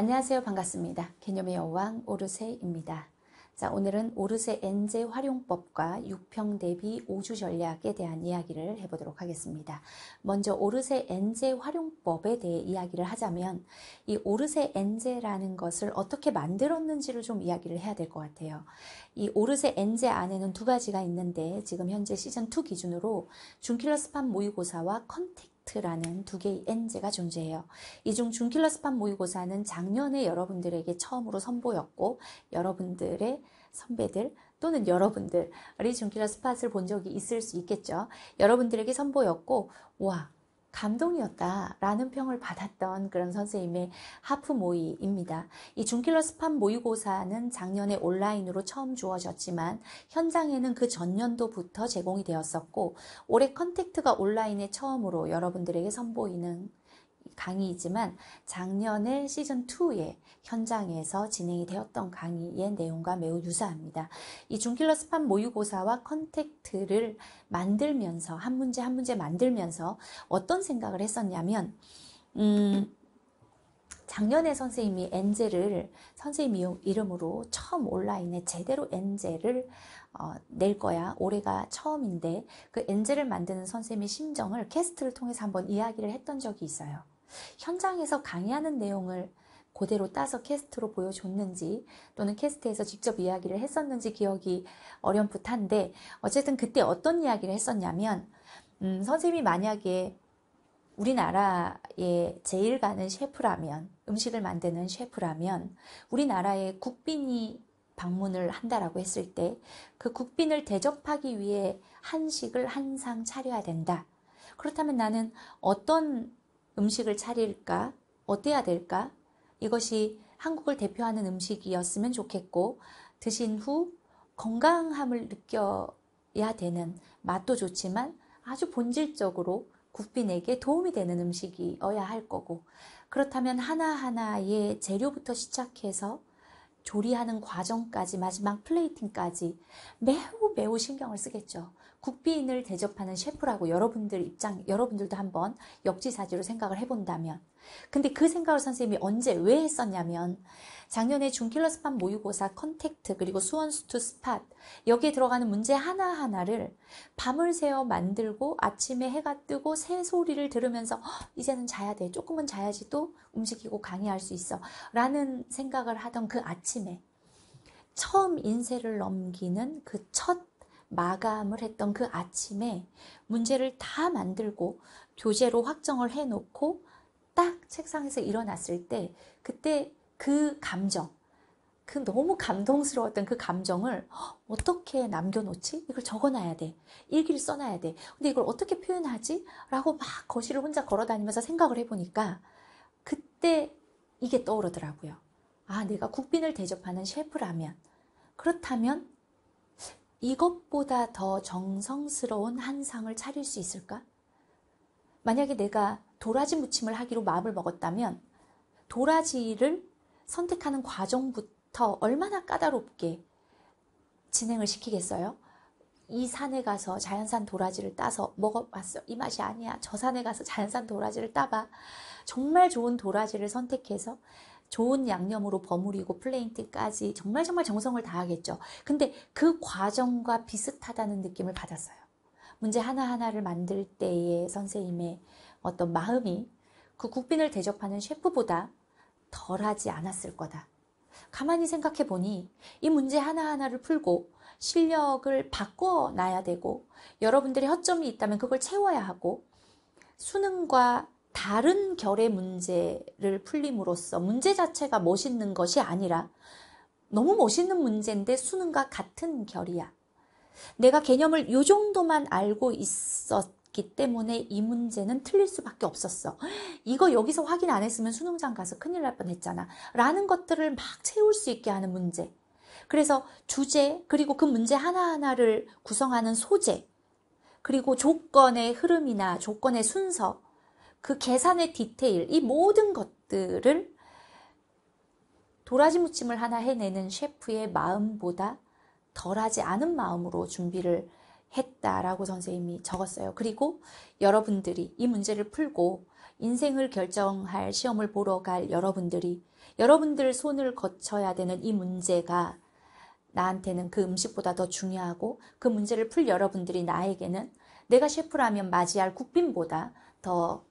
안녕하세요. 반갑습니다. 개념의 여왕 오르세입니다. 자, 오늘은 오르세 엔제 활용법과 육평 대비 5주 전략에 대한 이야기를 해보도록 하겠습니다. 먼저 오르세 엔제 활용법에 대해 이야기를 하자면 이 오르세 엔제라는 것을 어떻게 만들었는지를 좀 이야기를 해야 될 것 같아요. 이 오르세 엔제 안에는 두 가지가 있는데 지금 현재 시즌2 기준으로 중킬러 스판 모의고사와 컨택 프로젝라는두 개의 N제가 존재해요. 이중 중킬러스판 모의고사는 작년에 여러분들에게 처음으로 선보였고 여러분들의 선배들 또는 여러분들이 중킬러 스팟을 본 적이 있을 수 있겠죠. 여러분들에게 선보였고 와 감동이었다라는 평을 받았던 그런 선생님의 하프 모의입니다. 이 중킬러 스팟 모의고사는 작년에 온라인으로 처음 주어졌지만 현장에는 그 전년도부터 제공이 되었었고 올해 컨택트가 온라인에 처음으로 여러분들에게 선보이는 강의이지만 작년에 시즌2의 현장에서 진행이 되었던 강의의 내용과 매우 유사합니다. 이 중킬러 스팟 모의고사와 컨택트를 만들면서 한 문제 한 문제 만들면서 어떤 생각을 했었냐면 음, 작년에 선생님이 엔젤을 선생님 이름으로 처음 온라인에 제대로 엔젤을 어, 낼 거야. 올해가 처음인데 그 엔젤을 만드는 선생님의 심정을 캐스트를 통해서 한번 이야기를 했던 적이 있어요. 현장에서 강의하는 내용을 그대로 따서 캐스트로 보여줬는지 또는 캐스트에서 직접 이야기를 했었는지 기억이 어렴풋한데 어쨌든 그때 어떤 이야기를 했었냐면 음, 선생님이 만약에 우리나라에 제일 가는 셰프라면 음식을 만드는 셰프라면 우리나라에 국빈이 방문을 한다라고 했을 때 그 국빈을 대접하기 위해 한식을 한 상 차려야 된다. 그렇다면 나는 어떤 음식을 차릴까? 어때야 될까? 이것이 한국을 대표하는 음식이었으면 좋겠고, 드신 후 건강함을 느껴야 되는 맛도 좋지만 아주 본질적으로 국빈에게 도움이 되는 음식이어야 할 거고, 그렇다면 하나하나의 재료부터 시작해서 조리하는 과정까지 마지막 플레이팅까지 매우 매우 신경을 쓰겠죠. 국비인을 대접하는 셰프라고 여러분들 입장, 여러분들도 한번 역지사지로 생각을 해본다면. 근데 그 생각을 선생님이 언제, 왜 했었냐면, 작년에 중킬러 스팟 모의고사 컨택트, 그리고 수원수투 스팟, 여기에 들어가는 문제 하나하나를 밤을 새워 만들고 아침에 해가 뜨고 새 소리를 들으면서, 이제는 자야 돼. 조금은 자야지 또 움직이고 강의할 수 있어. 라는 생각을 하던 그 아침에, 처음 인쇄를 넘기는 그첫 마감을 했던 그 아침에 문제를 다 만들고 교재로 확정을 해놓고 딱 책상에서 일어났을 때 그때 그 감정, 그 너무 감동스러웠던 그 감정을 어떻게 남겨놓지? 이걸 적어놔야 돼. 일기를 써놔야 돼. 근데 이걸 어떻게 표현하지? 라고 막 거실을 혼자 걸어다니면서 생각을 해보니까 그때 이게 떠오르더라고요. 아, 내가 국빈을 대접하는 셰프라면 그렇다면 이것보다 더 정성스러운 한상을 차릴 수 있을까? 만약에 내가 도라지 무침을 하기로 마음을 먹었다면 도라지를 선택하는 과정부터 얼마나 까다롭게 진행을 시키겠어요? 이 산에 가서 자연산 도라지를 따서 먹어봤어. 이 맛이 아니야. 저 산에 가서 자연산 도라지를 따봐. 정말 좋은 도라지를 선택해서 좋은 양념으로 버무리고 플레인트까지 정말 정말 정성을 다하겠죠. 근데 그 과정과 비슷하다는 느낌을 받았어요. 문제 하나하나를 만들 때의 선생님의 어떤 마음이 그 국빈을 대접하는 셰프보다 덜하지 않았을 거다. 가만히 생각해 보니 이 문제 하나하나를 풀고 실력을 바꿔 놔야 되고 여러분들의 허점이 있다면 그걸 채워야 하고 수능과 다른 결의 문제를 풀림으로써 문제 자체가 멋있는 것이 아니라 너무 멋있는 문제인데 수능과 같은 결이야. 내가 개념을 요 정도만 알고 있었기 때문에 이 문제는 틀릴 수밖에 없었어. 이거 여기서 확인 안 했으면 수능장 가서 큰일 날 뻔했잖아. 라는 것들을 막 채울 수 있게 하는 문제. 그래서 주제, 그리고 그 문제 하나하나를 구성하는 소재, 그리고 조건의 흐름이나 조건의 순서, 그 계산의 디테일, 이 모든 것들을 도라지 무침을 하나 해내는 셰프의 마음보다 덜하지 않은 마음으로 준비를 했다라고 선생님이 적었어요. 그리고 여러분들이 이 문제를 풀고 인생을 결정할 시험을 보러 갈 여러분들이 여러분들 손을 거쳐야 되는 이 문제가 나한테는 그 음식보다 더 중요하고 그 문제를 풀 여러분들이 나에게는 내가 셰프라면 맞이할 국빈보다 더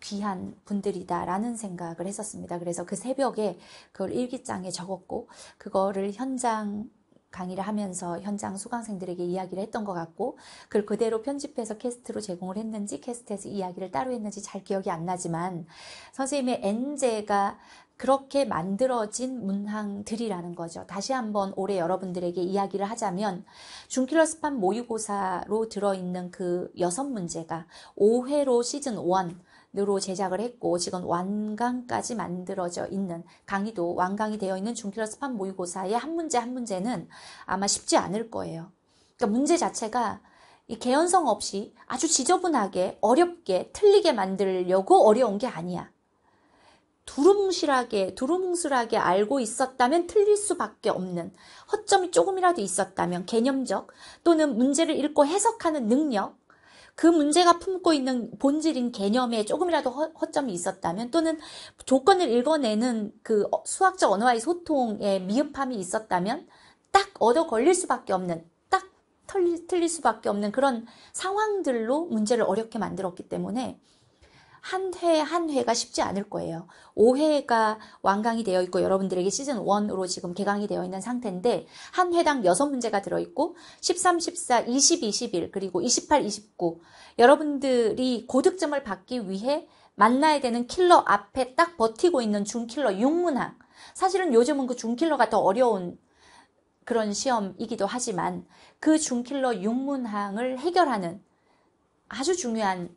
귀한 분들이다라는 생각을 했었습니다. 그래서 그 새벽에 그걸 일기장에 적었고 그거를 현장 강의를 하면서 현장 수강생들에게 이야기를 했던 것 같고 그걸 그대로 편집해서 캐스트로 제공을 했는지 캐스트에서 이야기를 따로 했는지 잘 기억이 안 나지만 선생님의 N제가 그렇게 만들어진 문항들이라는 거죠. 다시 한번 올해 여러분들에게 이야기를 하자면 중킬러 스판 모의고사로 들어있는 그 여섯 문제가 5회로 시즌 1 으로 제작을 했고 지금 완강까지 만들어져 있는 강의도 완강이 되어 있는 중킬러 스판 모의고사의 한 문제 한 문제는 아마 쉽지 않을 거예요. 그러니까 문제 자체가 이 개연성 없이 아주 지저분하게 어렵게 틀리게 만들려고 어려운 게 아니야. 두루뭉실하게 두루뭉술하게 알고 있었다면 틀릴 수밖에 없는 허점이 조금이라도 있었다면 개념적 또는 문제를 읽고 해석하는 능력 그 문제가 품고 있는 본질인 개념에 조금이라도 허, 점이 있었다면 또는 조건을 읽어내는 그 어, 수학적 언어와의 소통에 미흡함이 있었다면 딱 얻어 걸릴 수밖에 없는 딱 틀릴, 틀릴 수밖에 없는 그런 상황들로 문제를 어렵게 만들었기 때문에 한 회, 한 회가 쉽지 않을 거예요. 5회가 완강이 되어 있고 여러분들에게 시즌 1으로 지금 개강이 되어 있는 상태인데 한 회당 6문제가 들어 있고 13, 14, 20, 21 그리고 28, 29 여러분들이 고득점을 받기 위해 만나야 되는 킬러 앞에 딱 버티고 있는 중킬러 6문항 사실은 요즘은 그 중킬러가 더 어려운 그런 시험이기도 하지만 그 중킬러 6문항을 해결하는 아주 중요한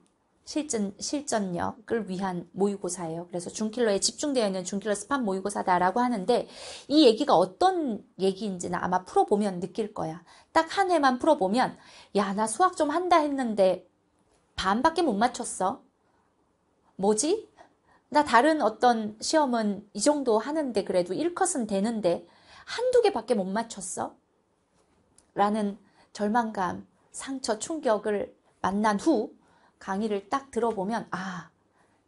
실전, 실전력을 위한 모의고사예요. 그래서 중킬러에 집중되어 있는 중킬러 스팟 모의고사다라고 하는데 이 얘기가 어떤 얘기인지는 아마 풀어보면 느낄 거야. 딱 한 해만 풀어보면 야, 나 수학 좀 한다 했는데 반밖에 못 맞췄어. 뭐지? 나 다른 어떤 시험은 이 정도 하는데 그래도 1컷은 되는데 한두 개밖에 못 맞췄어? 라는 절망감, 상처, 충격을 만난 후 강의를 딱 들어보면 아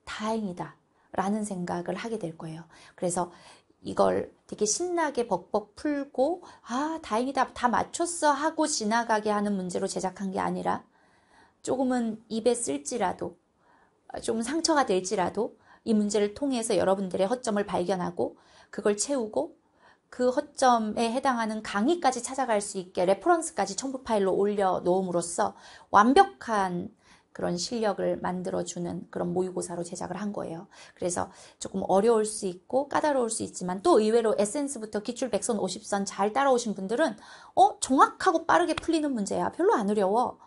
다행이다 라는 생각을 하게 될 거예요. 그래서 이걸 되게 신나게 벅벅 풀고 아 다행이다 다 맞췄어 하고 지나가게 하는 문제로 제작한 게 아니라 조금은 입에 쓸지라도 좀 상처가 될지라도 이 문제를 통해서 여러분들의 허점을 발견하고 그걸 채우고 그 허점에 해당하는 강의까지 찾아갈 수 있게 레퍼런스까지 첨부 파일로 올려 놓음으로써 완벽한 그런 실력을 만들어주는 그런 모의고사로 제작을 한 거예요. 그래서 조금 어려울 수 있고 까다로울 수 있지만 또 의외로 에센스부터 기출 100선 50선 잘 따라오신 분들은 어 정확하고 빠르게 풀리는 문제야. 별로 안 어려워.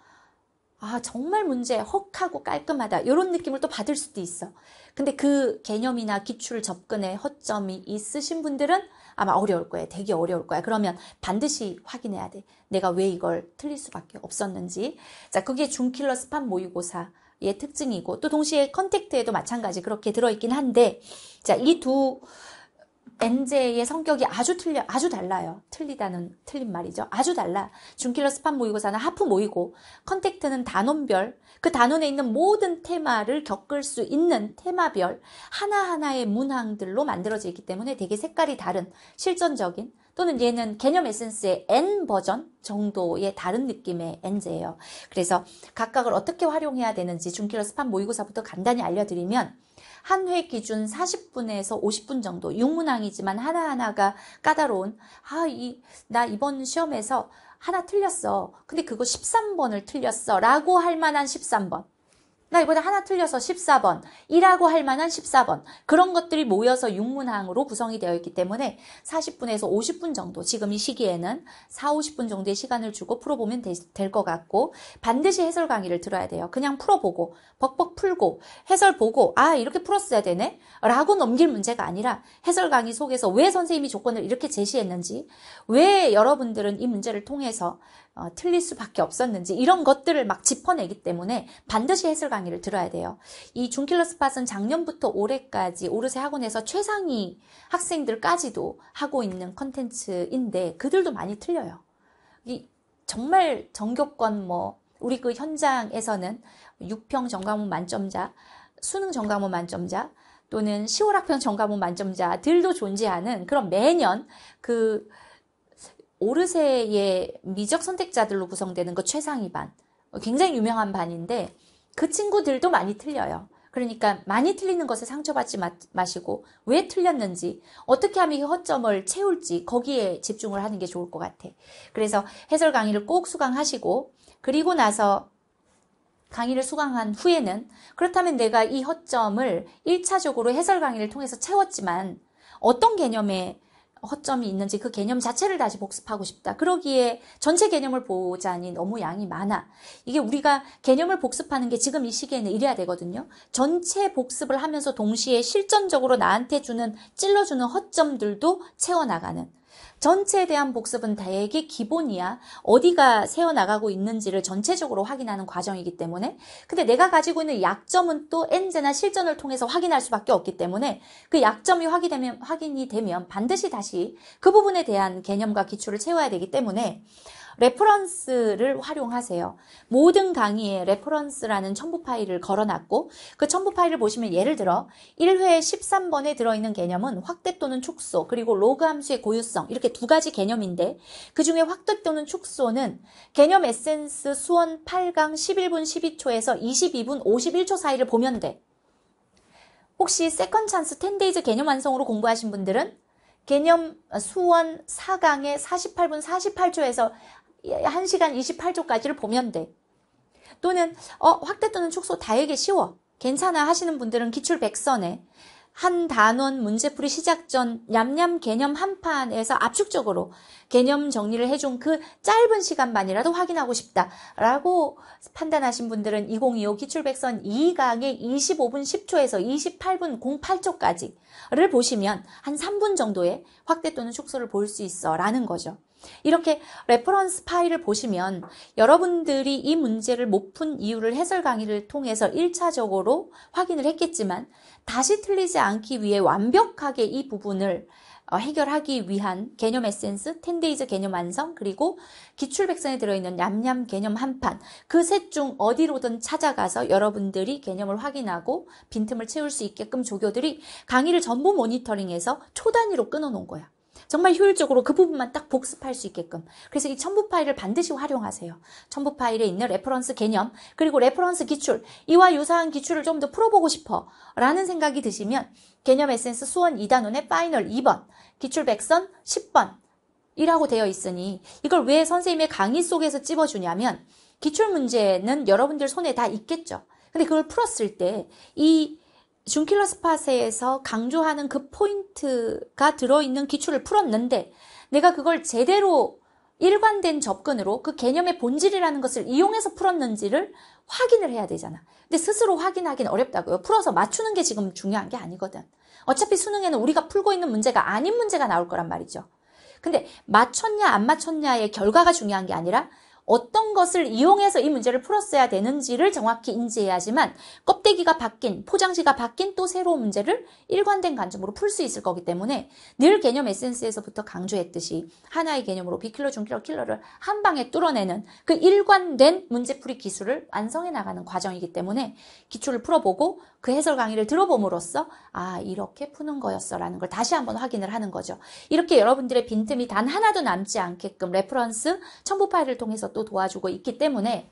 아 정말 문제 헉하고 깔끔하다 이런 느낌을 또 받을 수도 있어. 근데 그 개념이나 기출 접근에 허점이 있으신 분들은 아마 어려울 거야. 되게 어려울 거야. 그러면 반드시 확인해야 돼. 내가 왜 이걸 틀릴 수밖에 없었는지. 자, 그게 중킬러 스판 모의고사. 의 특징이고 또 동시에 컨택트에도 마찬가지 그렇게 들어있긴 한데 자이두 n j 의 성격이 아주 틀려, 아주 달라요. 틀리다는, 틀린 말이죠. 아주 달라. 준킬러 스팟 모의고사는 하프 모이고, 컨택트는 단원별, 그 단원에 있는 모든 테마를 겪을 수 있는 테마별, 하나하나의 문항들로 만들어져 있기 때문에 되게 색깔이 다른, 실전적인, 또는 얘는 개념 에센스의 N 버전 정도의 다른 느낌의 N제예요. 그래서 각각을 어떻게 활용해야 되는지 준킬러 스팟 모의고사부터 간단히 알려드리면, 한회 기준 40분에서 50분 정도 6문항이지만 하나하나가 까다로운 아 이 나 이번 시험에서 하나 틀렸어. 근데 그거 13번을 틀렸어. 라고 할 만한 13번. 나 이번에 하나 틀려서 14번, 이라고 할 만한 14번 그런 것들이 모여서 6문항으로 구성이 되어 있기 때문에 40분에서 50분 정도 지금 이 시기에는 4, 50분 정도의 시간을 주고 풀어보면 될 것 같고 반드시 해설 강의를 들어야 돼요. 그냥 풀어보고 벅벅 풀고 해설 보고 아 이렇게 풀었어야 되네 라고 넘길 문제가 아니라 해설 강의 속에서 왜 선생님이 조건을 이렇게 제시했는지 왜 여러분들은 이 문제를 통해서 어, 틀릴 수밖에 없었는지 이런 것들을 막 짚어내기 때문에 반드시 해설 강의를 들어야 돼요. 이 중킬러 스팟은 작년부터 올해까지 오르세 학원에서 최상위 학생들까지도 하고 있는 컨텐츠인데 그들도 많이 틀려요. 이 정말 전교권 뭐 우리 그 현장에서는 6평 전과문 만점자, 수능 전과문 만점자 또는 10월 학평 전과문 만점자들도 존재하는 그런 매년 그 오르세의 미적 선택자들로 구성되는 그 최상위 반. 어, 굉장히 유명한 반인데 그 친구들도 많이 틀려요. 그러니까 많이 틀리는 것에 상처받지 마, 시고왜 틀렸는지 어떻게 하면 이 허점을 채울지 거기에 집중을 하는 게 좋을 것 같아. 그래서 해설 강의를 꼭 수강하시고 그리고 나서 강의를 수강한 후에는 그렇다면 내가 이 허점을 1차적으로 해설 강의를 통해서 채웠지만 어떤 개념의 허점이 있는지 그 개념 자체를 다시 복습하고 싶다. 그러기에 전체 개념을 보자니 너무 양이 많아. 이게 우리가 개념을 복습하는 게 지금 이 시기에는 이래야 되거든요. 전체 복습을 하면서 동시에 실전적으로 나한테 주는 찔러주는 허점들도 채워나가는 전체에 대한 복습은 대개 기본이야. 어디가 세어나가고 있는지를 전체적으로 확인하는 과정이기 때문에. 근데 내가 가지고 있는 약점은 또 엔제나 실전을 통해서 확인할 수밖에 없기 때문에 그 약점이 확인되면, 확인이 되면 반드시 다시 그 부분에 대한 개념과 기초를 채워야 되기 때문에 레퍼런스를 활용하세요. 모든 강의에 레퍼런스라는 첨부 파일을 걸어놨고 그 첨부 파일을 보시면 예를 들어 1회 13번에 들어있는 개념은 확대 또는 축소 그리고 로그 함수의 고유성 이렇게 두 가지 개념인데 그 중에 확대 또는 축소는 개념 에센스 수원 8강 11분 12초에서 22분 51초 사이를 보면 돼. 혹시 세컨 찬스 10데이즈 개념 완성으로 공부하신 분들은 개념 수원 4강의 48분 48초에서 1시간 28초까지를 보면 돼. 또는 어, 확대 또는 축소 다에게 쉬워. 괜찮아 하시는 분들은 기출 100선에 한 단원 문제풀이 시작 전 냠냠 개념 한 판에서 압축적으로 개념 정리를 해준 그 짧은 시간만이라도 확인하고 싶다라고 판단하신 분들은 2025 기출백선 2강의 25분 10초에서 28분 08초까지를 보시면 한 3분 정도의 확대 또는 축소를 볼 수 있어라는 거죠. 이렇게 레퍼런스 파일을 보시면 여러분들이 이 문제를 못 푼 이유를 해설 강의를 통해서 1차적으로 확인을 했겠지만 다시 틀리지 않기 위해 완벽하게 이 부분을 어, 해결하기 위한 개념 에센스, 텐데이즈 개념 완성, 그리고 기출백선에 들어있는 냠냠 개념 한판 그 셋 중 어디로든 찾아가서 여러분들이 개념을 확인하고 빈틈을 채울 수 있게끔 조교들이 강의를 전부 모니터링해서 초단위로 끊어놓은 거야. 정말 효율적으로 그 부분만 딱 복습할 수 있게끔. 그래서 이 첨부 파일을 반드시 활용하세요. 첨부 파일에 있는 레퍼런스 개념, 그리고 레퍼런스 기출, 이와 유사한 기출을 좀 더 풀어보고 싶어. 라는 생각이 드시면 개념 에센스 수원 2단원의 파이널 2번, 기출 백선 10번, 이라고 되어 있으니 이걸 왜 선생님의 강의 속에서 찝어주냐면 기출 문제는 여러분들 손에 다 있겠죠. 근데 그걸 풀었을 때이 준킬러 스팟에서 강조하는 그 포인트가 들어있는 기출을 풀었는데 내가 그걸 제대로 일관된 접근으로 그 개념의 본질이라는 것을 이용해서 풀었는지를 확인을 해야 되잖아. 근데 스스로 확인하기는 어렵다고요. 풀어서 맞추는 게 지금 중요한 게 아니거든. 어차피 수능에는 우리가 풀고 있는 문제가 아닌 문제가 나올 거란 말이죠. 근데 맞췄냐 안 맞췄냐의 결과가 중요한 게 아니라 어떤 것을 이용해서 이 문제를 풀었어야 되는지를 정확히 인지해야지만 껍데기가 바뀐, 포장지가 바뀐 또 새로운 문제를 일관된 관점으로 풀 수 있을 거기 때문에 늘 개념 에센스에서부터 강조했듯이 하나의 개념으로 비킬러, 중킬러, 킬러를 한 방에 뚫어내는 그 일관된 문제풀이 기술을 완성해 나가는 과정이기 때문에 기초를 풀어보고 그 해설 강의를 들어봄으로써 아 이렇게 푸는 거였어라는 걸 다시 한번 확인을 하는 거죠. 이렇게 여러분들의 빈틈이 단 하나도 남지 않게끔 레퍼런스 첨부 파일을 통해서 또 도와주고 있기 때문에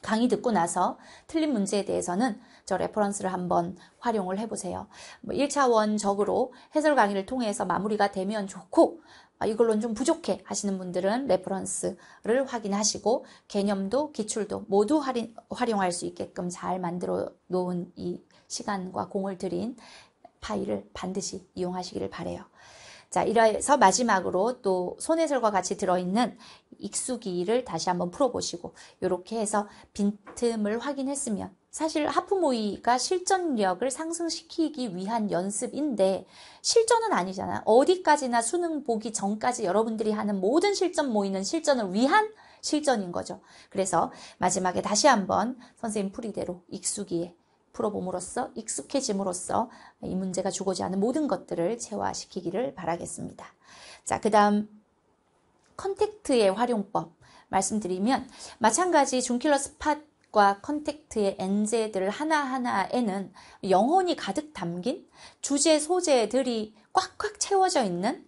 강의 듣고 나서 틀린 문제에 대해서는 저 레퍼런스를 한번 활용을 해보세요. 뭐 1차원적으로 해설 강의를 통해서 마무리가 되면 좋고 아, 이걸로는 좀 부족해 하시는 분들은 레퍼런스를 확인하시고 개념도 기출도 모두 활인, 활용할 수 있게끔 잘 만들어 놓은 이 시간과 공을 들인 파일을 반드시 이용하시기를 바래요. 자, 이래서 마지막으로 또 손해설과 같이 들어있는 익숙기를 다시 한번 풀어보시고 이렇게 해서 빈틈을 확인했으면 사실 하프 모이가 실전력을 상승시키기 위한 연습인데 실전은 아니잖아. 어디까지나 수능 보기 전까지 여러분들이 하는 모든 실전 모이는 실전을 위한 실전인 거죠. 그래서 마지막에 다시 한번 선생님 풀이대로 익숙이에 풀어봄으로써 익숙해짐으로써 이 문제가 주고자 하는 모든 것들을 체화시키기를 바라겠습니다. 자, 그 다음 컨택트의 활용법 말씀드리면 마찬가지 중킬러 스팟 과 컨택트의 엔제들 하나하나에는 영혼이 가득 담긴 주제 소재들이 꽉꽉 채워져 있는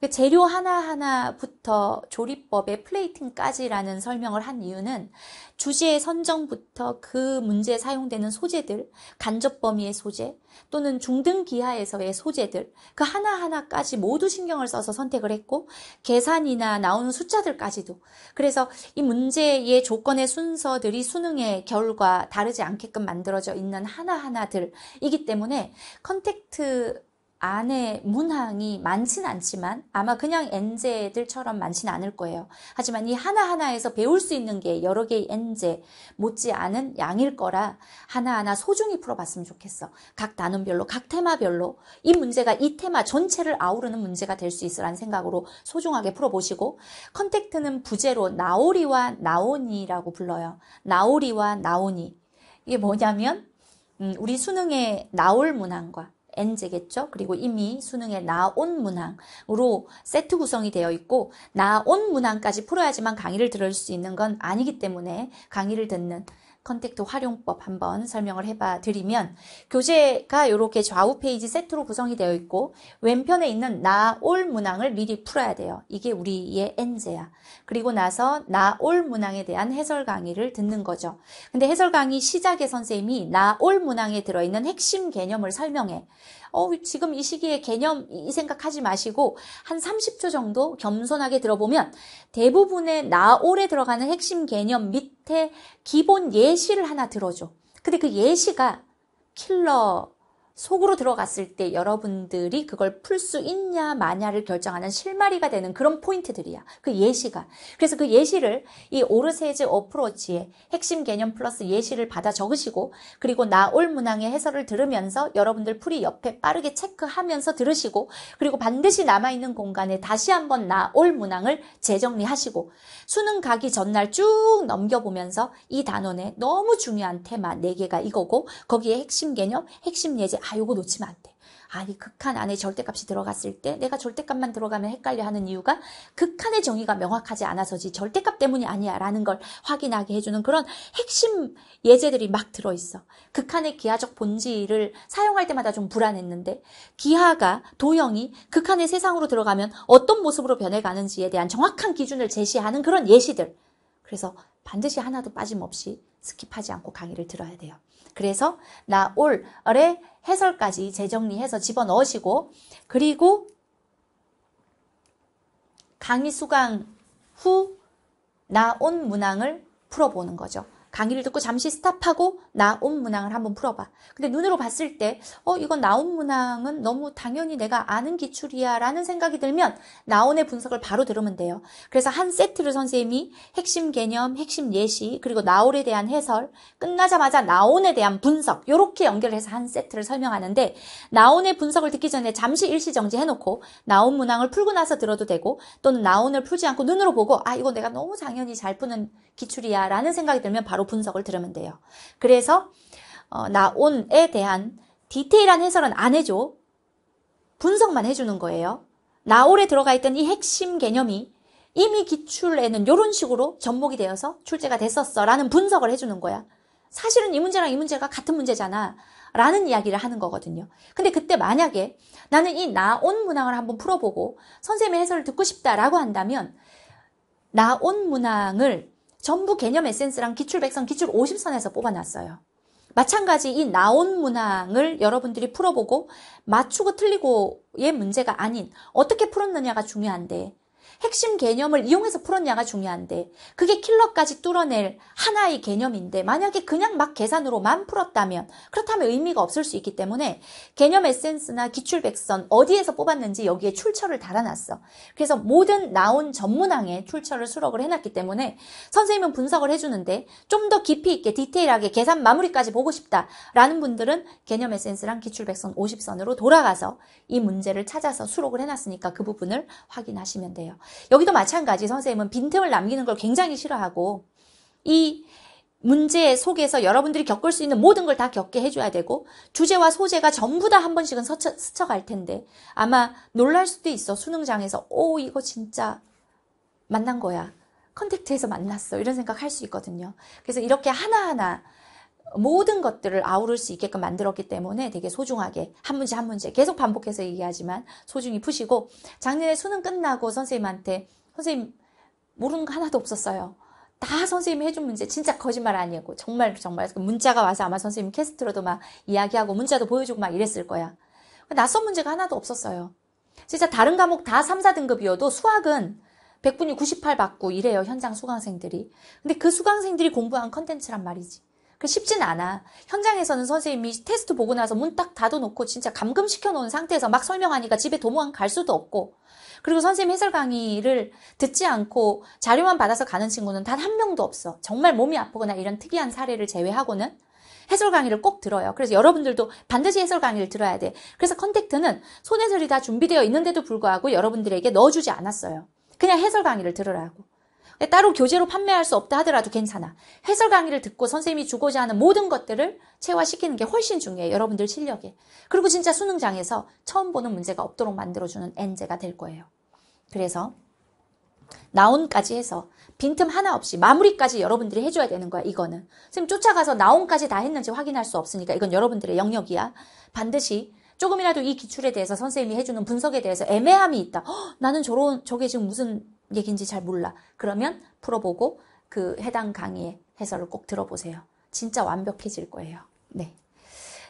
그 재료 하나하나부터 조리법의 플레이팅까지라는 설명을 한 이유는 주제의 선정부터 그 문제에 사용되는 소재들, 간접 범위의 소재, 또는 중등 기하에서의 소재들, 그 하나하나까지 모두 신경을 써서 선택을 했고, 계산이나 나오는 숫자들까지도. 그래서 이 문제의 조건의 순서들이 수능의 결과 다르지 않게끔 만들어져 있는 하나하나들이기 때문에 컨택트 안에 문항이 많진 않지만 아마 그냥 엔제들처럼 많진 않을 거예요. 하지만 이 하나하나에서 배울 수 있는 게 여러 개의 엔제 못지 않은 양일 거라 하나하나 소중히 풀어봤으면 좋겠어. 각 단원별로 각 테마별로 이 문제가 이 테마 전체를 아우르는 문제가 될 수 있으라는 생각으로 소중하게 풀어보시고 컨택트는 부제로 나오리와 나오니라고 불러요. 나오리와 나오니 이게 뭐냐면 음, 우리 수능에 나올 문항과 엔제겠죠. 그리고 이미 수능에 나온 문항으로 세트 구성이 되어 있고 나온 문항까지 풀어야지만 강의를 들을 수 있는 건 아니기 때문에 강의를 듣는 컨택트 활용법 한번 설명을 해봐 드리면 교재가 이렇게 좌우 페이지 세트로 구성이 되어 있고 왼편에 있는 나올 문항을 미리 풀어야 돼요. 이게 우리의 엔제야. 그리고 나서 나올 문항에 대한 해설 강의를 듣는 거죠. 근데 해설 강의 시작에 선생님이 나올 문항에 들어있는 핵심 개념을 설명해. 어, 지금 이 시기에 개념 이 생각하지 마시고 한 30초 정도 겸손하게 들어보면 대부분의 나올에 들어가는 핵심 개념 밑에 기본 예시를 하나 들어줘. 근데 그 예시가 킬러 속으로 들어갔을 때 여러분들이 그걸 풀 수 있냐 마냐를 결정하는 실마리가 되는 그런 포인트들이야. 그 예시가. 그래서 그 예시를 이 오르세즈 어프로치의 핵심 개념 플러스 예시를 받아 적으시고 그리고 나올 문항의 해설을 들으면서 여러분들 풀이 옆에 빠르게 체크하면서 들으시고 그리고 반드시 남아있는 공간에 다시 한번 나올 문항을 재정리하시고 수능 가기 전날 쭉 넘겨보면서 이 단원에 너무 중요한 테마 4개가 이거고 거기에 핵심 개념, 핵심 예제 아 요거 놓치면 안 돼. 아니 극한 안에 절대값이 들어갔을 때 내가 절대값만 들어가면 헷갈려 하는 이유가 극한의 정의가 명확하지 않아서지 절대값 때문이 아니야 라는 걸 확인하게 해주는 그런 핵심 예제들이 막 들어있어. 극한의 기하적 본질을 사용할 때마다 좀 불안했는데 기하가 도형이 극한의 세상으로 들어가면 어떤 모습으로 변해가는지에 대한 정확한 기준을 제시하는 그런 예시들. 그래서 반드시 하나도 빠짐없이 스킵하지 않고 강의를 들어야 돼요. 그래서 나 올의 해설까지 재정리해서 집어넣으시고 그리고 강의 수강 후나온 문항을 풀어보는 거죠. 강의를 듣고 잠시 스탑하고 나온 문항을 한번 풀어봐. 근데 눈으로 봤을 때, 어, 이건 나온 문항은 너무 당연히 내가 아는 기출이야 라는 생각이 들면 나온의 분석을 바로 들으면 돼요. 그래서 한 세트를 선생님이 핵심 개념, 핵심 예시, 그리고 나올에 대한 해설, 끝나자마자 나온에 대한 분석, 요렇게 연결해서 한 세트를 설명하는데, 나온의 분석을 듣기 전에 잠시 일시정지 해놓고, 나온 문항을 풀고 나서 들어도 되고, 또는 나온을 풀지 않고 눈으로 보고, 아, 이거 내가 너무 당연히 잘 푸는 기출이야 라는 생각이 들면 바로 분석을 들으면 돼요. 그래서 어, 나온에 대한 디테일한 해설은 안 해줘. 분석만 해주는 거예요. 나올에 들어가 있던 이 핵심 개념이 이미 기출에는 이런 식으로 접목이 되어서 출제가 됐었어 라는 분석을 해주는 거야. 사실은 이 문제랑 이 문제가 같은 문제잖아 라는 이야기를 하는 거거든요. 근데 그때 만약에 나는 이 나온 문항을 한번 풀어보고 선생님의 해설을 듣고 싶다라고 한다면 나온 문항을 전부 개념 에센스랑 기출 백성 기출 50선에서 뽑아놨어요. 마찬가지 이 나온 문항을 여러분들이 풀어보고 맞추고 틀리고의 문제가 아닌 어떻게 풀었느냐가 중요한데 핵심 개념을 이용해서 풀었냐가 중요한데 그게 킬러까지 뚫어낼 하나의 개념인데 만약에 그냥 막 계산으로만 풀었다면 그렇다면 의미가 없을 수 있기 때문에 개념 에센스나 기출백선 어디에서 뽑았는지 여기에 출처를 달아놨어. 그래서 모든 나온 전문항에 출처를 수록을 해놨기 때문에 선생님은 분석을 해주는데 좀 더 깊이 있게 디테일하게 계산 마무리까지 보고 싶다라는 분들은 개념 에센스랑 기출백선 50선으로 돌아가서 이 문제를 찾아서 수록을 해놨으니까 그 부분을 확인하시면 돼요. 여기도 마찬가지 선생님은 빈틈을 남기는 걸 굉장히 싫어하고 이 문제 속에서 여러분들이 겪을 수 있는 모든 걸 다 겪게 해줘야 되고 주제와 소재가 전부 다 한 번씩은 스쳐, 스쳐갈 텐데 아마 놀랄 수도 있어 수능장에서 오 이거 진짜 만난 거야 컨택트에서 만났어 이런 생각할 수 있거든요 그래서 이렇게 하나하나 모든 것들을 아우를 수 있게끔 만들었기 때문에 되게 소중하게 한 문제 한 문제 계속 반복해서 얘기하지만 소중히 푸시고 작년에 수능 끝나고 선생님한테 선생님 모르는 거 하나도 없었어요. 다 선생님이 해준 문제 진짜 거짓말 아니었고 정말 정말 문자가 와서 아마 선생님 캐스트로도 막 이야기하고 문자도 보여주고 막 이랬을 거야. 낯선 문제가 하나도 없었어요. 진짜 다른 과목 다 3, 4등급이어도 수학은 100분이 98 받고 이래요 현장 수강생들이. 근데 그 수강생들이 공부한 컨텐츠란 말이지. 그 쉽진 않아. 현장에서는 선생님이 테스트 보고 나서 문 딱 닫아놓고 진짜 감금시켜 놓은 상태에서 막 설명하니까 집에 도망 갈 수도 없고. 그리고 선생님 해설 강의를 듣지 않고 자료만 받아서 가는 친구는 단 한 명도 없어. 정말 몸이 아프거나 이런 특이한 사례를 제외하고는. 해설 강의를 꼭 들어요. 그래서 여러분들도 반드시 해설 강의를 들어야 돼. 그래서 컨택트는 손해설이 다 준비되어 있는데도 불구하고 여러분들에게 넣어주지 않았어요. 그냥 해설 강의를 들으라고. 네, 따로 교재로 판매할 수 없다 하더라도 괜찮아. 해설 강의를 듣고 선생님이 주고자 하는 모든 것들을 체화시키는 게 훨씬 중요해. 여러분들 실력에. 그리고 진짜 수능장에서 처음 보는 문제가 없도록 만들어주는 엔제가 될 거예요. 그래서 나온까지 해서 빈틈 하나 없이 마무리까지 여러분들이 해줘야 되는 거야 이거는 선생님 쫓아가서 나온까지 다 했는지 확인할 수 없으니까 이건 여러분들의 영역이야 반드시 조금이라도 이 기출에 대해서 선생님이 해주는 분석에 대해서 애매함이 있다 허, 나는 저런 저게 지금 무슨 얘기인지 잘 몰라. 그러면 풀어보고 그 해당 강의의 해설을 꼭 들어보세요. 진짜 완벽해질 거예요. 네.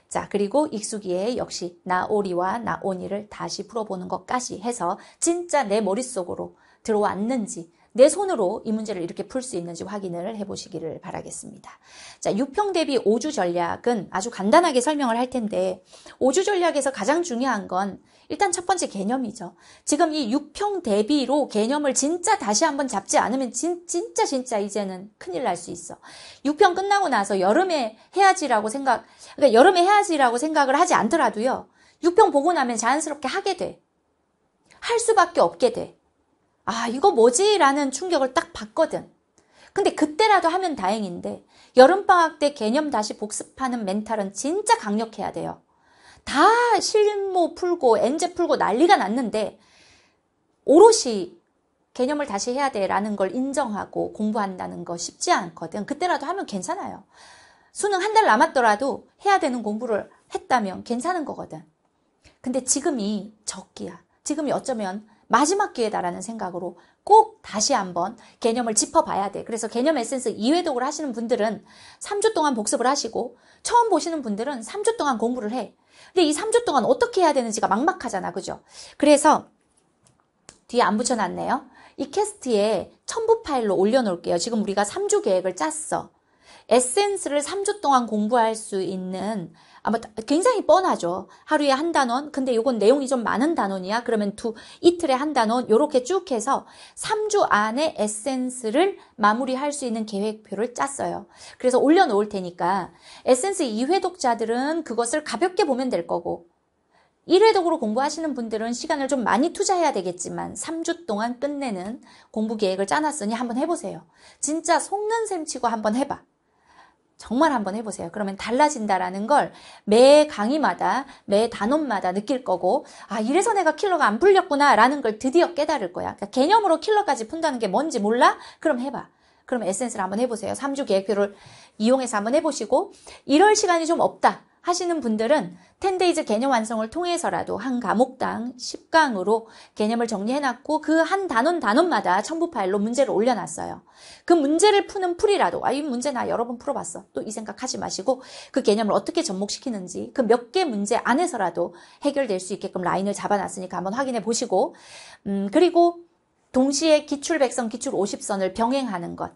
자, 그리고 익숙이에 역시 나오리와 나오니를 다시 풀어보는 것까지 해서 진짜 내 머릿속으로 들어왔는지 내 손으로 이 문제를 이렇게 풀 수 있는지 확인을 해보시기를 바라겠습니다. 자, 6평 대비 5주 전략은 아주 간단하게 설명을 할 텐데 5주 전략에서 가장 중요한 건 일단 첫 번째 개념이죠. 지금 이 6평 대비로 개념을 진짜 다시 한번 잡지 않으면 진, 진짜 진짜 이제는 큰일 날 수 있어. 6평 끝나고 나서 여름에 해야지라고 생각, 그러니까 여름에 해야지라고 생각을 하지 않더라도요. 6평 보고 나면 자연스럽게 하게 돼. 할 수밖에 없게 돼. 아, 이거 뭐지? 라는 충격을 딱 받거든. 근데 그때라도 하면 다행인데, 여름방학 때 개념 다시 복습하는 멘탈은 진짜 강력해야 돼요. 다 실무 풀고, 엔제 풀고 난리가 났는데, 오롯이 개념을 다시 해야 돼라는 걸 인정하고 공부한다는 거 쉽지 않거든. 그때라도 하면 괜찮아요. 수능 한 달 남았더라도 해야 되는 공부를 했다면 괜찮은 거거든. 근데 지금이 적기야. 지금이 어쩌면 마지막 기회다라는 생각으로 꼭 다시 한번 개념을 짚어봐야 돼. 그래서 개념 에센스 2회독을 하시는 분들은 3주 동안 복습을 하시고 처음 보시는 분들은 3주 동안 공부를 해. 근데 이 3주 동안 어떻게 해야 되는지가 막막하잖아. 그죠? 그래서 뒤에 안 붙여놨네요. 이 캐스트에 첨부 파일로 올려놓을게요. 지금 우리가 3주 계획을 짰어. 에센스를 3주 동안 공부할 수 있는 아마 뭐, 굉장히 뻔하죠. 하루에 한 단원. 근데 이건 내용이 좀 많은 단원이야. 그러면 두 이틀에 한 단원 이렇게쭉 해서 3주 안에 에센스를 마무리할 수 있는 계획표를 짰어요. 그래서 올려 놓을 테니까 에센스 2회독자들은 그것을 가볍게 보면 될 거고 1회독으로 공부하시는 분들은 시간을 좀 많이 투자해야 되겠지만 3주 동안 끝내는 공부 계획을 짜놨으니 한번 해보세요. 진짜 속는 셈 치고 한번 해봐. 정말 한번 해보세요. 그러면 달라진다라는 걸 매 강의마다, 매 단원마다 느낄 거고, 아, 이래서 내가 킬러가 안 풀렸구나라는 걸 드디어 깨달을 거야. 그러니까 개념으로 킬러까지 푼다는 게 뭔지 몰라? 그럼 해봐. 그럼 에센스를 한번 해보세요. 3주 계획표를 이용해서 한번 해보시고, 이럴 시간이 좀 없다. 하시는 분들은 텐데이즈 개념 완성을 통해서라도 한 과목당 10강으로 개념을 정리해놨고 그 한 단원 단원마다 첨부 파일로 문제를 올려놨어요. 그 문제를 푸는 풀이라도 아 이 문제 나 여러 번 풀어봤어 또 이 생각하지 마시고 그 개념을 어떻게 접목시키는지 그 몇 개 문제 안에서라도 해결될 수 있게끔 라인을 잡아놨으니까 한번 확인해 보시고 음 그리고 동시에 기출 100선 기출 50선을 병행하는 것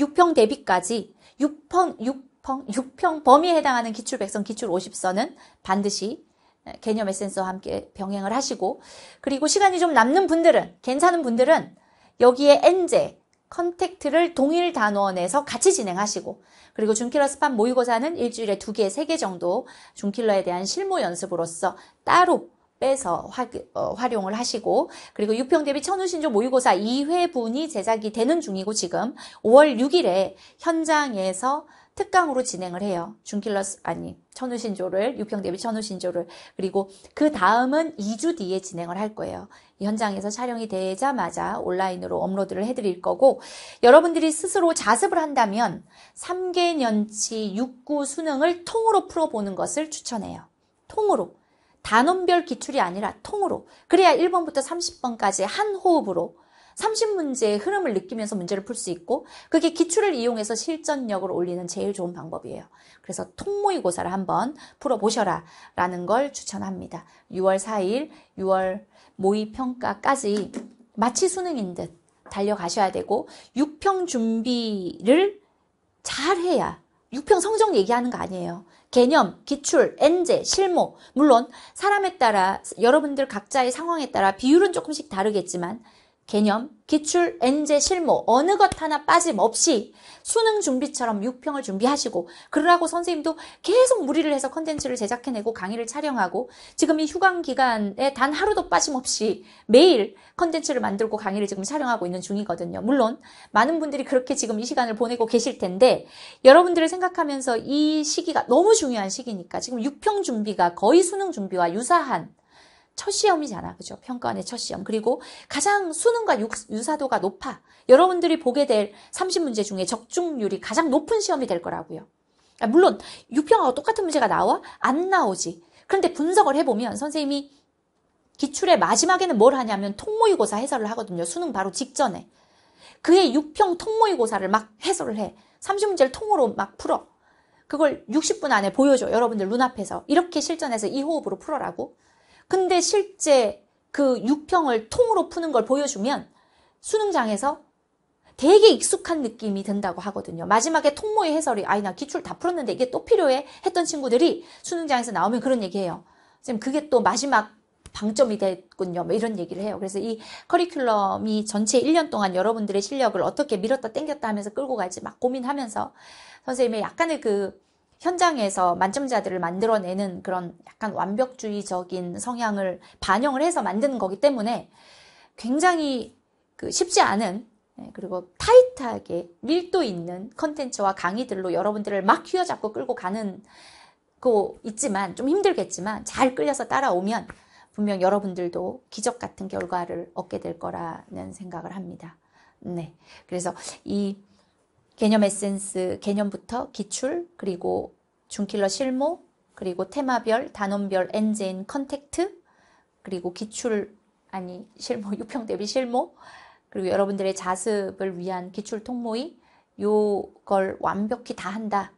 6평 대비까지 6평 6 6평 범위에 해당하는 기출 100선, 기출 50선은 반드시 네, 개념 에센스와 함께 병행을 하시고 그리고 시간이 좀 남는 분들은 괜찮은 분들은 여기에 엔제 컨택트를 동일 단원에서 같이 진행하시고 그리고 중킬러 스판 모의고사는 일주일에 두 개, 세 개 정도 중킬러에 대한 실무 연습으로서 따로 빼서 화, 어, 활용을 하시고 그리고 6평 대비 천우신조 모의고사 2회분이 제작이 되는 중이고 지금 5월 6일에 현장에서 특강으로 진행을 해요. 중킬러스 아니 천우신조를 유평 대비 천우신조를 그리고 그 다음은 2주 뒤에 진행을 할 거예요. 현장에서 촬영이 되자마자 온라인으로 업로드를 해드릴 거고 여러분들이 스스로 자습을 한다면 3개년치 6구 수능을 통으로 풀어보는 것을 추천해요. 통으로 단원별 기출이 아니라 통으로 그래야 1번부터 30번까지 한 호흡으로 30문제의 흐름을 느끼면서 문제를 풀 수 있고 그게 기출을 이용해서 실전력을 올리는 제일 좋은 방법이에요. 그래서 통모의고사를 한번 풀어보셔라 라는 걸 추천합니다. 6월 4일, 6월 모의평가까지 마치 수능인 듯 달려가셔야 되고 6평 준비를 잘해야 6평 성적 얘기하는 거 아니에요. 개념, 기출, 엔제, 실무. 물론 사람에 따라 여러분들 각자의 상황에 따라 비율은 조금씩 다르겠지만 개념, 기출, 엔제, 실무 어느 것 하나 빠짐없이 수능 준비처럼 6평을 준비하시고 그러라고 선생님도 계속 무리를 해서 컨텐츠를 제작해내고 강의를 촬영하고 지금 이 휴강 기간에 단 하루도 빠짐없이 매일 컨텐츠를 만들고 강의를 지금 촬영하고 있는 중이거든요. 물론 많은 분들이 그렇게 지금 이 시간을 보내고 계실 텐데 여러분들을 생각하면서 이 시기가 너무 중요한 시기니까 지금 6평 준비가 거의 수능 준비와 유사한 첫 시험이잖아. 그죠? 평가원의 첫 시험. 그리고 가장 수능과 유사도가 높아. 여러분들이 보게 될 30문제 중에 적중률이 가장 높은 시험이 될 거라고요. 아, 물론 6평하고 똑같은 문제가 나와? 안 나오지. 그런데 분석을 해보면 선생님이 기출의 마지막에는 뭘 하냐면 통모의고사 해설을 하거든요. 수능 바로 직전에. 그의 6평 통모의고사를 막 해설을 해. 30문제를 통으로 막 풀어. 그걸 60분 안에 보여줘. 여러분들 눈앞에서. 이렇게 실전에서 이 호흡으로 풀어라고. 근데 실제 그 6평을 통으로 푸는 걸 보여주면 수능장에서 되게 익숙한 느낌이 든다고 하거든요. 마지막에 통모의 해설이 아이 나 기출 다 풀었는데 이게 또 필요해 했던 친구들이 수능장에서 나오면 그런 얘기해요. 지금 그게 또 마지막 방점이 됐군요. 뭐 이런 얘기를 해요. 그래서 이 커리큘럼이 전체 1년 동안 여러분들의 실력을 어떻게 밀었다 땡겼다 하면서 끌고 갈지 막 고민하면서 선생님의 약간의 그 현장에서 만점자들을 만들어내는 그런 약간 완벽주의적인 성향을 반영을 해서 만든 거기 때문에 굉장히 그 쉽지 않은 예, 그리고 타이트하게 밀도 있는 컨텐츠와 강의들로 여러분들을 막 휘어잡고 끌고 가는 거 있지만 좀 힘들겠지만 잘 끌려서 따라오면 분명 여러분들도 기적 같은 결과를 얻게 될 거라는 생각을 합니다. 네. 그래서 이 개념 에센스, 개념부터 기출, 그리고 중킬러 실무, 그리고 테마별, 단원별, 엔진, 컨택트, 그리고 기출, 아니, 실무, 유평 대비 실무, 그리고 여러분들의 자습을 위한 기출 통모의 요걸 완벽히 다 한다.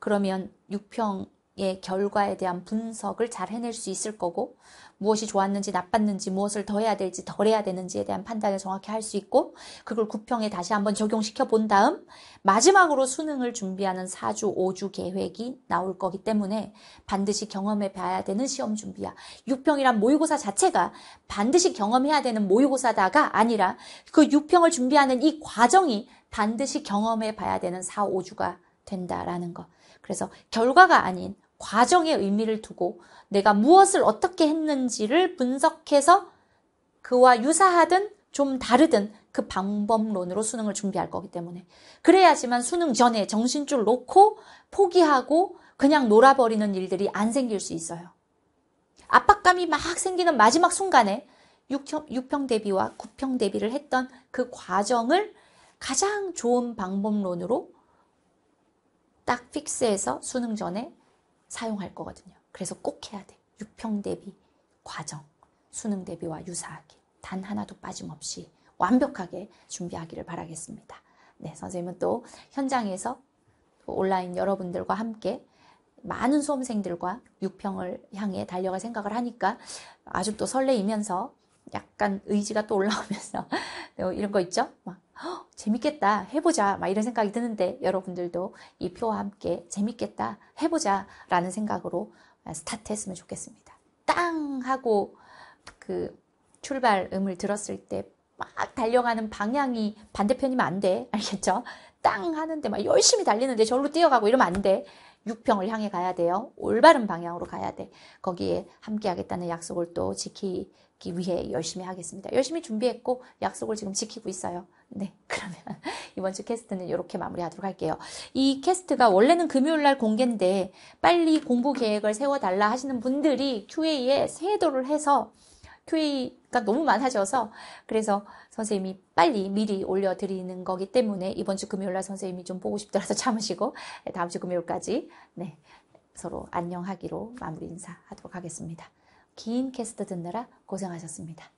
그러면 6평 의 결과에 대한 분석을 잘 해낼 수 있을 거고 무엇이 좋았는지 나빴는지 무엇을 더 해야 될지 덜 해야 되는지에 대한 판단을 정확히 할 수 있고 그걸 구평에 다시 한번 적용시켜 본 다음 마지막으로 수능을 준비하는 4주, 5주 계획이 나올 거기 때문에 반드시 경험해 봐야 되는 시험 준비야. 6평이란 모의고사 자체가 반드시 경험해야 되는 모의고사다가 아니라 그 6평을 준비하는 이 과정이 반드시 경험해 봐야 되는 4, 5주가 된다라는 거. 그래서 결과가 아닌 과정의 의미를 두고 내가 무엇을 어떻게 했는지를 분석해서 그와 유사하든 좀 다르든 그 방법론으로 수능을 준비할 거기 때문에 그래야지만 수능 전에 정신줄 놓고 포기하고 그냥 놀아버리는 일들이 안 생길 수 있어요. 압박감이 막 생기는 마지막 순간에 6평, 6평 대비와 9평 대비를 했던 그 과정을 가장 좋은 방법론으로 딱 픽스해서 수능 전에 사용할 거거든요. 그래서 꼭 해야 돼. 유평 대비 과정, 수능 대비와 유사하게 단 하나도 빠짐없이 완벽하게 준비하기를 바라겠습니다. 네, 선생님은 또 현장에서 또 온라인 여러분들과 함께 많은 수험생들과 육평을 향해 달려갈 생각을 하니까 아주 또 설레이면서 약간 의지가 또 올라오면서 이런 거 있죠? 막 재밌겠다 해보자 막 이런 생각이 드는데 여러분들도 이 표와 함께 재밌겠다 해보자 라는 생각으로 스타트 했으면 좋겠습니다 땅 하고 그 출발음을 들었을 때 막 달려가는 방향이 반대편이면 안 돼 알겠죠 땅 하는데 막 열심히 달리는데 절로 뛰어가고 이러면 안돼 육평을 향해 가야 돼요. 올바른 방향으로 가야 돼. 거기에 함께 하겠다는 약속을 또 지키기 위해 열심히 하겠습니다. 열심히 준비했고 약속을 지금 지키고 있어요. 네, 그러면 이번 주 캐스트는 이렇게 마무리하도록 할게요. 이 캐스트가 원래는 금요일 날 공개인데 빨리 공부 계획을 세워달라 하시는 분들이 QA에 세도를 해서 QA가 너무 많아져서 그래서 선생님이 빨리 미리 올려드리는 거기 때문에 이번 주 금요일 날 선생님이 좀 보고 싶더라도 참으시고 다음 주 금요일까지 네, 서로 안녕하기로 마무리 인사하도록 하겠습니다. 긴 캐스트 듣느라 고생하셨습니다.